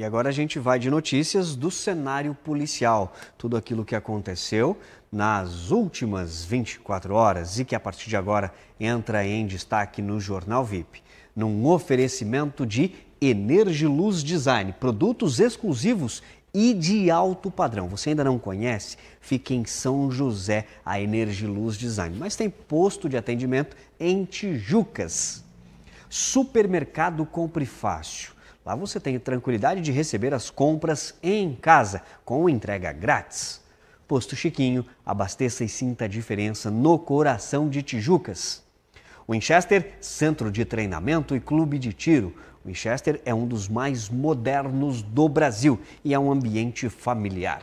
E agora a gente vai de notícias do cenário policial. Tudo aquilo que aconteceu nas últimas 24 horas e que a partir de agora entra em destaque no Jornal VIP. Num oferecimento de Energiluz Design, produtos exclusivos e de alto padrão. Você ainda não conhece? Fica em São José, a Energiluz Design, mas tem posto de atendimento em Tijucas. Supermercado Compre Fácil Lá você tem tranquilidade de receber as compras em casa, com entrega grátis. Posto Chiquinho, abasteça e sinta a diferença no coração de Tijucas. Winchester, centro de treinamento e clube de tiro. Winchester é um dos mais modernos do Brasil e é um ambiente familiar.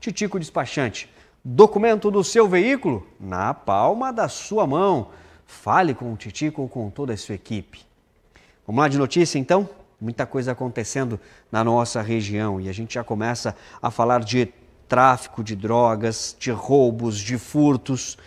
Titico Despachante, documento do seu veículo na palma da sua mão. Fale com o Titico ou com toda a sua equipe. Vamos lá de notícia então? muita coisa acontecendo na nossa região e a gente já começa a falar de tráfico de drogas, de roubos, de furtos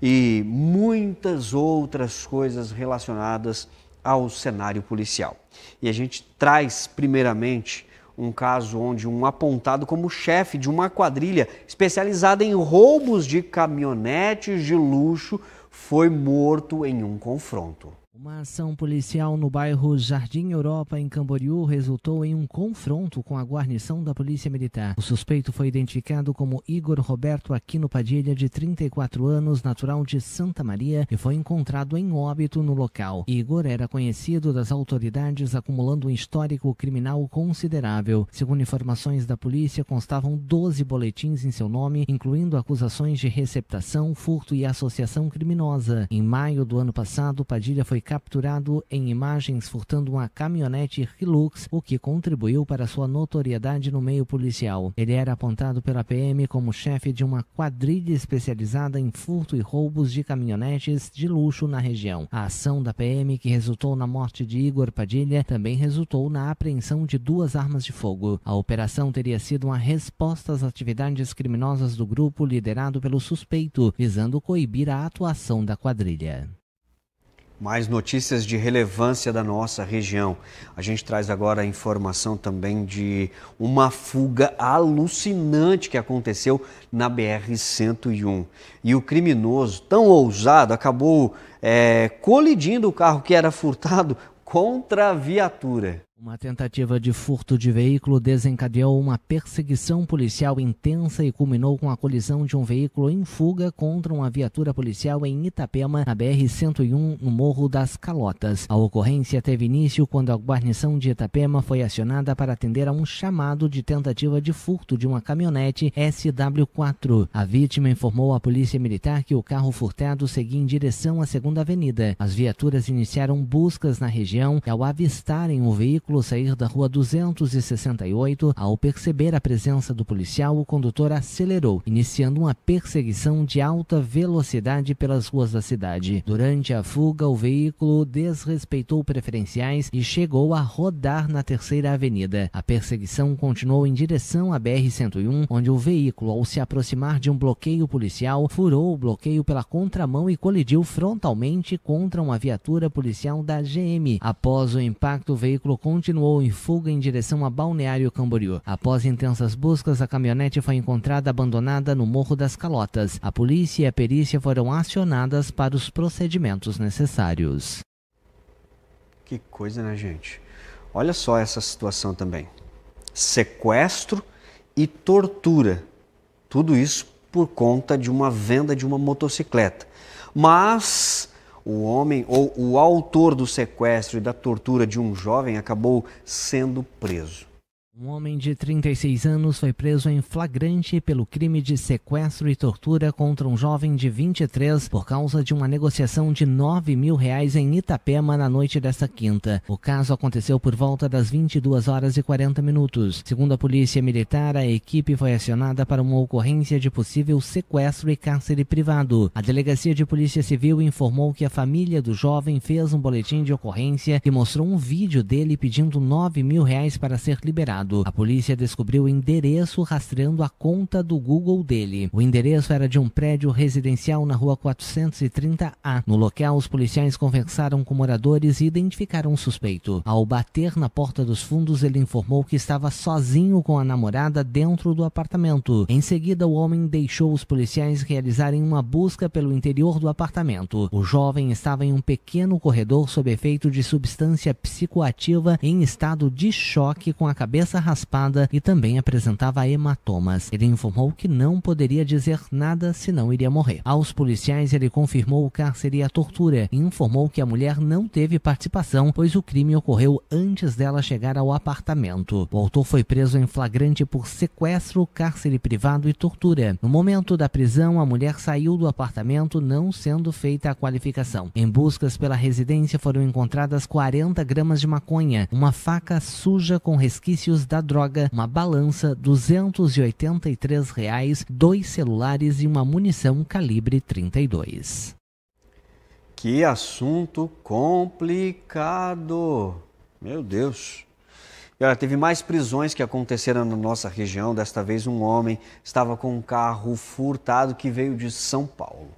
e muitas outras coisas relacionadas ao cenário policial. E a gente traz primeiramente um caso onde um apontado como chefe de uma quadrilha especializada em roubos de caminhonetes de luxo foi morto em um confronto. Uma ação policial no bairro Jardim Europa, em Camboriú, resultou em um confronto com a guarnição da Polícia Militar. O suspeito foi identificado como Igor Roberto Aquino Padilha, de 34 anos, natural de Santa Maria, e foi encontrado em óbito no local. Igor era conhecido das autoridades, acumulando um histórico criminal considerável. Segundo informações da polícia, constavam 12 boletins em seu nome, incluindo acusações de receptação, furto e associação criminosa. Em maio do ano passado, Padilha foi capturado em imagens furtando uma caminhonete Hilux, o que contribuiu para sua notoriedade no meio policial. Ele era apontado pela PM como chefe de uma quadrilha especializada em furto e roubos de caminhonetes de luxo na região. A ação da PM, que resultou na morte de Igor Padilha, também resultou na apreensão de duas armas de fogo. A operação teria sido uma resposta às atividades criminosas do grupo liderado pelo suspeito, visando coibir a atuação da quadrilha. Mais notícias de relevância da nossa região. A gente traz agora a informação também de uma fuga alucinante que aconteceu na BR-101. E o criminoso, tão ousado, acabou é, colidindo o carro que era furtado contra a viatura. Uma tentativa de furto de veículo desencadeou uma perseguição policial intensa e culminou com a colisão de um veículo em fuga contra uma viatura policial em Itapema, na BR-101, no Morro das Calotas. A ocorrência teve início quando a guarnição de Itapema foi acionada para atender a um chamado de tentativa de furto de uma caminhonete SW4. A vítima informou à polícia militar que o carro furtado seguia em direção à 2 Avenida. As viaturas iniciaram buscas na região e, ao avistarem o veículo, veículo sair da rua 268, ao perceber a presença do policial, o condutor acelerou, iniciando uma perseguição de alta velocidade pelas ruas da cidade. Durante a fuga, o veículo desrespeitou preferenciais e chegou a rodar na Terceira Avenida. A perseguição continuou em direção à BR-101, onde o veículo, ao se aproximar de um bloqueio policial, furou o bloqueio pela contramão e colidiu frontalmente contra uma viatura policial da GM. Após o impacto, o veículo continuou continuou em fuga em direção a Balneário Camboriú. Após intensas buscas, a caminhonete foi encontrada abandonada no Morro das Calotas. A polícia e a perícia foram acionadas para os procedimentos necessários. Que coisa, né, gente? Olha só essa situação também. Sequestro e tortura. Tudo isso por conta de uma venda de uma motocicleta. Mas o homem ou o autor do sequestro e da tortura de um jovem acabou sendo preso. Um homem de 36 anos foi preso em flagrante pelo crime de sequestro e tortura contra um jovem de 23 por causa de uma negociação de 9 mil reais em Itapema na noite desta quinta. O caso aconteceu por volta das 22 horas e 40 minutos. Segundo a polícia militar, a equipe foi acionada para uma ocorrência de possível sequestro e cárcere privado. A delegacia de polícia civil informou que a família do jovem fez um boletim de ocorrência e mostrou um vídeo dele pedindo 9 mil reais para ser liberado. A polícia descobriu o endereço rastreando a conta do Google dele. O endereço era de um prédio residencial na rua 430A. No local, os policiais conversaram com moradores e identificaram o um suspeito. Ao bater na porta dos fundos, ele informou que estava sozinho com a namorada dentro do apartamento. Em seguida, o homem deixou os policiais realizarem uma busca pelo interior do apartamento. O jovem estava em um pequeno corredor sob efeito de substância psicoativa em estado de choque com a cabeça cabeça raspada e também apresentava hematomas. Ele informou que não poderia dizer nada senão iria morrer. Aos policiais, ele confirmou o cárcere e a tortura e informou que a mulher não teve participação, pois o crime ocorreu antes dela chegar ao apartamento. O autor foi preso em flagrante por sequestro, cárcere privado e tortura. No momento da prisão, a mulher saiu do apartamento, não sendo feita a qualificação. Em buscas pela residência foram encontradas 40 gramas de maconha, uma faca suja com resquícios da droga, uma balança, 283 reais, dois celulares e uma munição calibre 32. Que assunto complicado! Meu Deus! E olha, teve mais prisões que aconteceram na nossa região. Desta vez, um homem estava com um carro furtado que veio de São Paulo.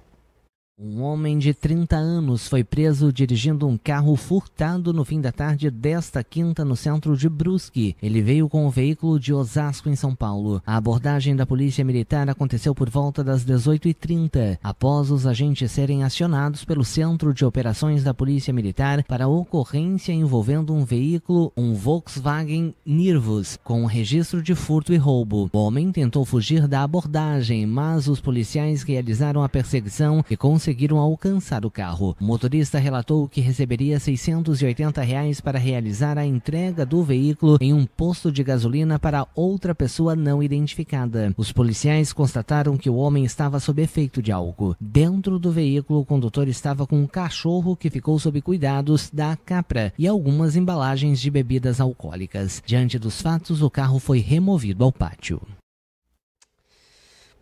Um homem de 30 anos foi preso dirigindo um carro furtado no fim da tarde desta quinta no centro de Brusque. Ele veio com o veículo de Osasco, em São Paulo. A abordagem da polícia militar aconteceu por volta das 18h30, após os agentes serem acionados pelo Centro de Operações da Polícia Militar para a ocorrência envolvendo um veículo, um Volkswagen Nirvus, com registro de furto e roubo. O homem tentou fugir da abordagem, mas os policiais realizaram a perseguição e conseguiram conseguiram alcançar o carro. O motorista relatou que receberia R$ 680 reais para realizar a entrega do veículo em um posto de gasolina para outra pessoa não identificada. Os policiais constataram que o homem estava sob efeito de álcool. Dentro do veículo, o condutor estava com um cachorro que ficou sob cuidados da Capra e algumas embalagens de bebidas alcoólicas. Diante dos fatos, o carro foi removido ao pátio.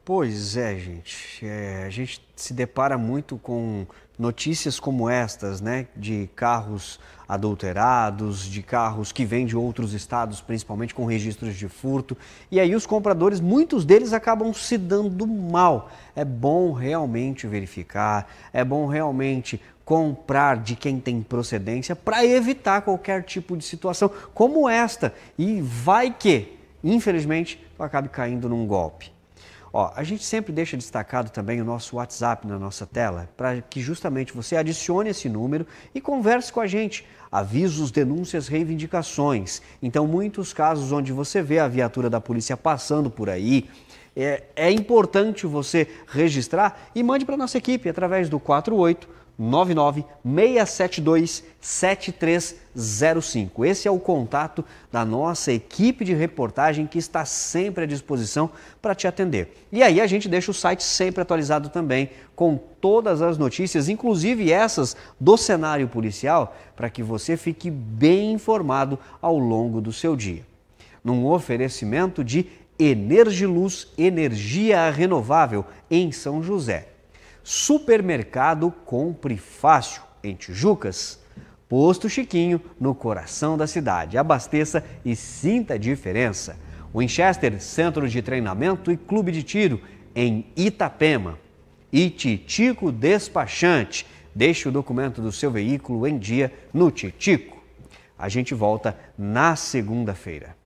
Pois é, gente. É, a gente se depara muito com notícias como estas, né? De carros adulterados, de carros que vêm de outros estados, principalmente com registros de furto. E aí os compradores, muitos deles acabam se dando mal. É bom realmente verificar, é bom realmente comprar de quem tem procedência para evitar qualquer tipo de situação como esta. E vai que, infelizmente, tu acabe caindo num golpe. Ó, a gente sempre deixa destacado também o nosso WhatsApp na nossa tela, para que justamente você adicione esse número e converse com a gente. Avisos, denúncias, reivindicações. Então, muitos casos onde você vê a viatura da polícia passando por aí, é, é importante você registrar e mande para nossa equipe através do 48 99672 7305. Esse é o contato da nossa equipe de reportagem que está sempre à disposição para te atender. E aí a gente deixa o site sempre atualizado também com todas as notícias, inclusive essas do cenário policial, para que você fique bem informado ao longo do seu dia. Num oferecimento de Energiluz Energia Renovável em São José. Supermercado Compre Fácil, em Tijucas. Posto Chiquinho, no coração da cidade. Abasteça e sinta a diferença. Winchester Centro de Treinamento e Clube de Tiro, em Itapema. E Titico Despachante. Deixe o documento do seu veículo em dia no Titico. A gente volta na segunda-feira.